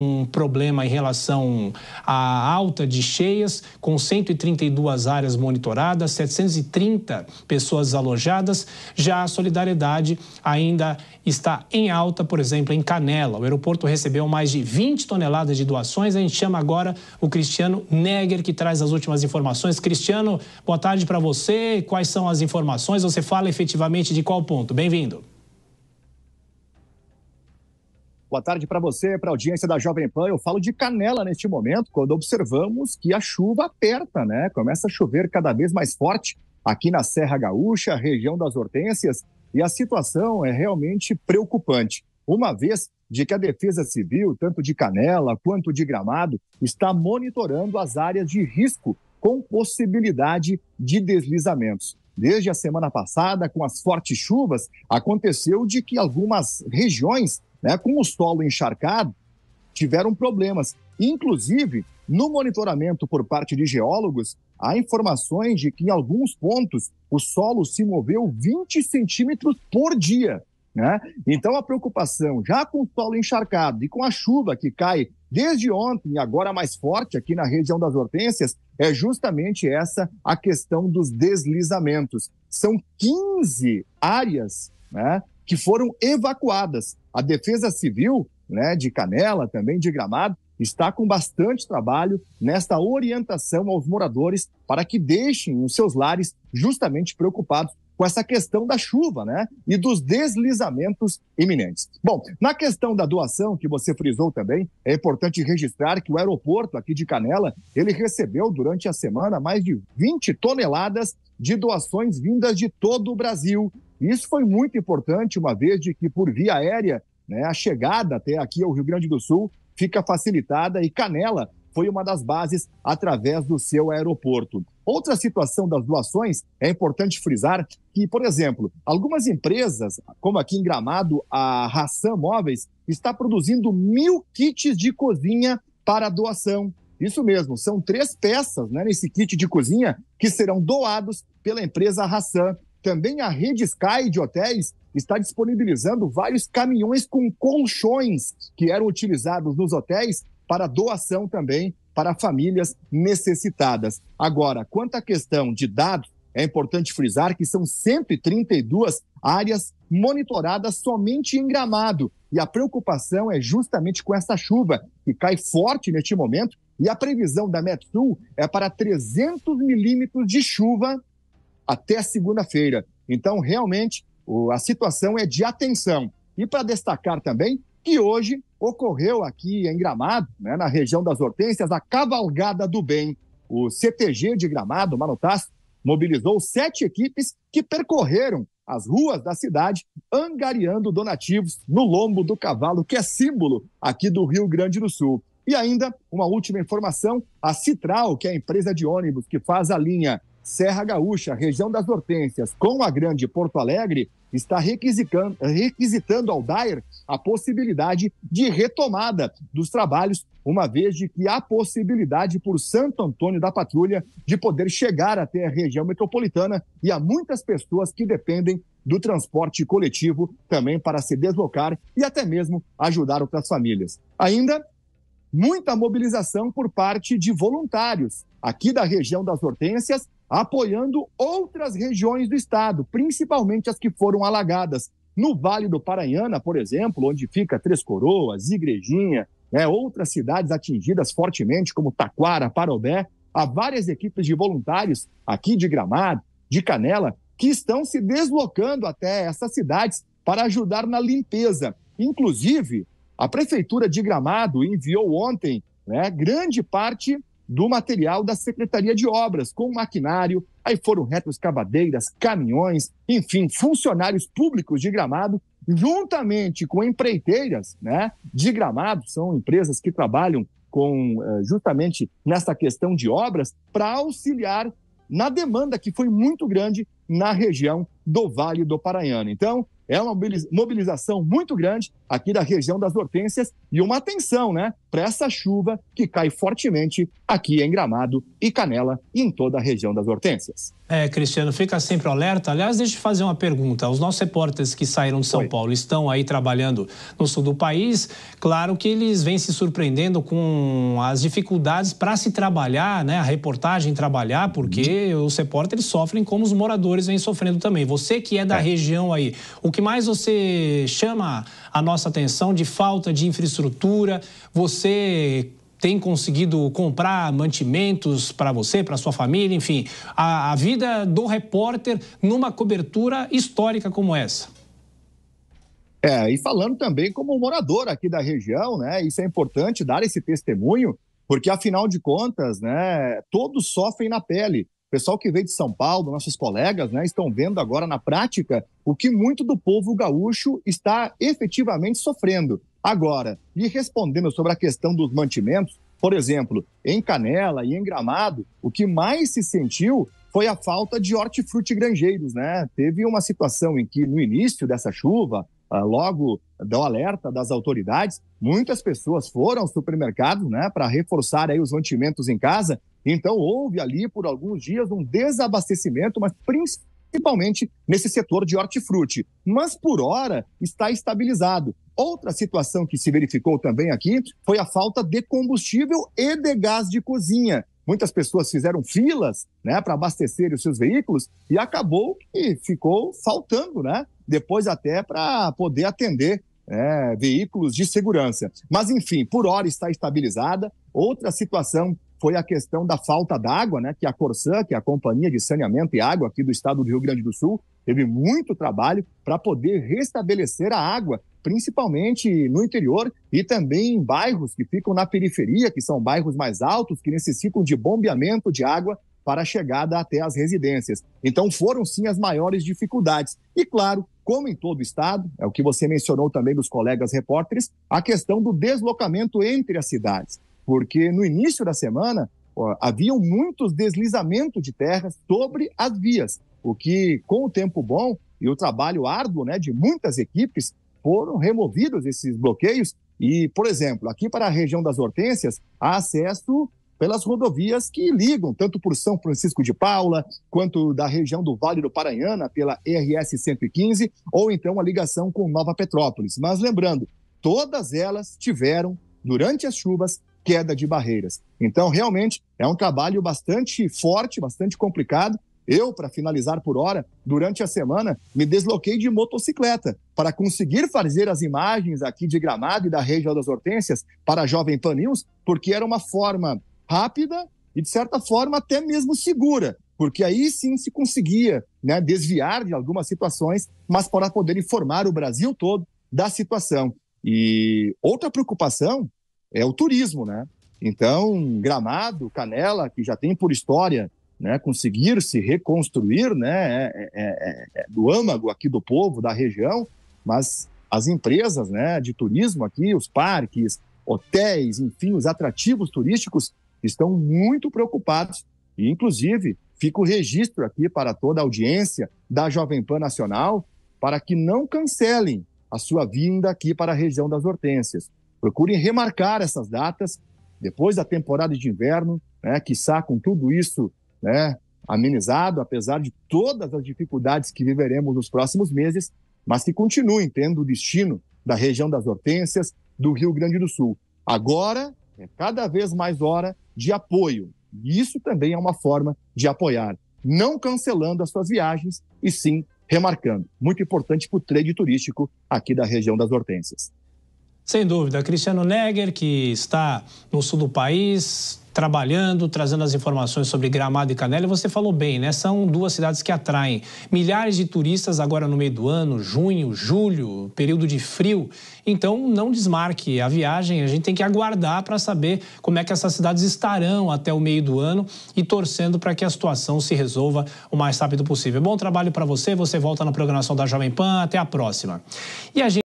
um problema em relação à alta de cheias, com 132 áreas monitoradas, 730 pessoas alojadas. Já a solidariedade ainda está em alta, por exemplo, em Canela. O aeroporto recebeu mais de 20 toneladas de doações. A gente chama agora o Cristiano Neger, que traz as últimas informações. Cristiano, boa tarde para você. Quais são as informações? Você fala efetivamente de qual ponto? Bem-vindo. Boa tarde para você, para a audiência da Jovem Pan. Eu falo de canela neste momento, quando observamos que a chuva aperta, né? Começa a chover cada vez mais forte aqui na Serra Gaúcha, região das Hortências, e a situação é realmente preocupante. Uma vez de que a Defesa Civil, tanto de Canela quanto de Gramado, está monitorando as áreas de risco com possibilidade de deslizamentos. Desde a semana passada, com as fortes chuvas, aconteceu de que algumas regiões né, com o solo encharcado, tiveram problemas. Inclusive, no monitoramento por parte de geólogos, há informações de que em alguns pontos o solo se moveu 20 centímetros por dia. Né? Então, a preocupação já com o solo encharcado e com a chuva que cai desde ontem, agora mais forte aqui na região das Hortências, é justamente essa a questão dos deslizamentos. São 15 áreas né, que foram evacuadas. A Defesa Civil, né, de Canela, também de Gramado, está com bastante trabalho nesta orientação aos moradores para que deixem os seus lares justamente preocupados com essa questão da chuva, né? E dos deslizamentos iminentes. Bom, na questão da doação que você frisou também, é importante registrar que o aeroporto aqui de Canela, ele recebeu durante a semana mais de 20 toneladas de doações vindas de todo o Brasil isso foi muito importante, uma vez de que, por via aérea, né, a chegada até aqui ao Rio Grande do Sul fica facilitada e Canela foi uma das bases através do seu aeroporto. Outra situação das doações é importante frisar que, por exemplo, algumas empresas, como aqui em Gramado, a Ração Móveis, está produzindo mil kits de cozinha para doação. Isso mesmo, são três peças né, nesse kit de cozinha que serão doados pela empresa Ração também a rede Sky de hotéis está disponibilizando vários caminhões com colchões que eram utilizados nos hotéis para doação também para famílias necessitadas. Agora, quanto à questão de dados, é importante frisar que são 132 áreas monitoradas somente em Gramado. E a preocupação é justamente com essa chuva, que cai forte neste momento, e a previsão da Metsul é para 300 milímetros de chuva até segunda-feira. Então, realmente, a situação é de atenção. E para destacar também que hoje ocorreu aqui em Gramado, né, na região das Hortências, a Cavalgada do Bem. O CTG de Gramado, Manutas, mobilizou sete equipes que percorreram as ruas da cidade, angariando donativos no lombo do cavalo, que é símbolo aqui do Rio Grande do Sul. E ainda, uma última informação: a Citral, que é a empresa de ônibus que faz a linha Serra Gaúcha, região das Hortênsias, com a Grande Porto Alegre, está requisitando, requisitando ao DAIR a possibilidade de retomada dos trabalhos, uma vez de que há possibilidade por Santo Antônio da Patrulha de poder chegar até a região metropolitana e há muitas pessoas que dependem do transporte coletivo também para se deslocar e até mesmo ajudar outras famílias. Ainda muita mobilização por parte de voluntários aqui da região das Hortências, apoiando outras regiões do estado, principalmente as que foram alagadas. No Vale do Paranhana, por exemplo, onde fica Três Coroas, Igrejinha, né, outras cidades atingidas fortemente, como Taquara, Parobé, há várias equipes de voluntários aqui de Gramado, de Canela, que estão se deslocando até essas cidades para ajudar na limpeza. Inclusive, a Prefeitura de Gramado enviou ontem né, grande parte do material da Secretaria de Obras, com maquinário, aí foram retroescavadeiras, caminhões, enfim, funcionários públicos de Gramado, juntamente com empreiteiras né, de Gramado, são empresas que trabalham com eh, justamente nessa questão de obras, para auxiliar na demanda que foi muito grande na região do Vale do Paranhana. Então, é uma mobilização muito grande aqui da região das Hortências e uma atenção, né, para essa chuva que cai fortemente aqui em Gramado e Canela e em toda a região das Hortências. É, Cristiano, fica sempre alerta. Aliás, deixa eu fazer uma pergunta. Os nossos repórteres que saíram de São Oi. Paulo estão aí trabalhando no sul do país. Claro que eles vêm se surpreendendo com as dificuldades para se trabalhar, né, a reportagem trabalhar, porque uhum. os repórteres sofrem como os moradores vêm sofrendo também. Você que é da é. região aí, o que que mais você chama a nossa atenção de falta de infraestrutura? Você tem conseguido comprar mantimentos para você, para sua família, enfim, a, a, vida do repórter numa cobertura histórica como essa. É, e falando também como morador aqui da região, né? Isso é importante dar esse testemunho, porque afinal de contas, né, todos sofrem na pele. O pessoal que veio de São Paulo, nossos colegas, né, estão vendo agora na prática o que muito do povo gaúcho está efetivamente sofrendo. Agora, e respondendo sobre a questão dos mantimentos, por exemplo, em Canela e em Gramado, o que mais se sentiu foi a falta de hortifruti granjeiros, né? Teve uma situação em que no início dessa chuva, ah, logo do alerta das autoridades, muitas pessoas foram ao supermercado, né, para reforçar aí os mantimentos em casa então, houve ali por alguns dias um desabastecimento, mas principalmente nesse setor de hortifruti. Mas, por hora, está estabilizado. Outra situação que se verificou também aqui foi a falta de combustível e de gás de cozinha. Muitas pessoas fizeram filas né, para abastecer os seus veículos e acabou que ficou faltando, né? Depois até para poder atender é, veículos de segurança. Mas, enfim, por hora está estabilizada. Outra situação foi a questão da falta d'água, né, que a Corsã, que é a Companhia de Saneamento e Água aqui do estado do Rio Grande do Sul, teve muito trabalho para poder restabelecer a água, principalmente no interior e também em bairros que ficam na periferia, que são bairros mais altos, que necessitam de bombeamento de água para a chegada até as residências. Então foram sim as maiores dificuldades. E claro, como em todo o estado, é o que você mencionou também dos colegas repórteres, a questão do deslocamento entre as cidades porque no início da semana ó, haviam muitos deslizamentos de terra sobre as vias, o que, com o tempo bom e o trabalho árduo né, de muitas equipes, foram removidos esses bloqueios. E, por exemplo, aqui para a região das Hortências, há acesso pelas rodovias que ligam tanto por São Francisco de Paula, quanto da região do Vale do Paranhana, pela RS 115, ou então a ligação com Nova Petrópolis. Mas lembrando, todas elas tiveram, durante as chuvas, queda de barreiras. Então, realmente, é um trabalho bastante forte, bastante complicado. Eu, para finalizar por hora, durante a semana me desloquei de motocicleta para conseguir fazer as imagens aqui de Gramado e da região das Hortências para a Jovem Pan News, porque era uma forma rápida e, de certa forma, até mesmo segura, porque aí sim se conseguia né, desviar de algumas situações, mas para poder informar o Brasil todo da situação. E outra preocupação é o turismo, né? Então, Gramado, Canela, que já tem por história né, conseguir se reconstruir né, é, é, é, do âmago aqui do povo, da região, mas as empresas né, de turismo aqui, os parques, hotéis, enfim, os atrativos turísticos estão muito preocupados. E, inclusive, fica o registro aqui para toda a audiência da Jovem Pan Nacional para que não cancelem a sua vinda aqui para a região das Hortênsias. Procurem remarcar essas datas depois da temporada de inverno, né, está com tudo isso né, amenizado, apesar de todas as dificuldades que viveremos nos próximos meses, mas que continuem tendo o destino da região das Hortências do Rio Grande do Sul. Agora é cada vez mais hora de apoio, e isso também é uma forma de apoiar, não cancelando as suas viagens, e sim remarcando. Muito importante para o trade turístico aqui da região das Hortências. Sem dúvida, Cristiano Neger, que está no sul do país, trabalhando, trazendo as informações sobre Gramado e Canela. E você falou bem, né? São duas cidades que atraem milhares de turistas agora no meio do ano, junho, julho, período de frio. Então, não desmarque a viagem, a gente tem que aguardar para saber como é que essas cidades estarão até o meio do ano e torcendo para que a situação se resolva o mais rápido possível. Bom trabalho para você, você volta na programação da Jovem Pan, até a próxima. E a gente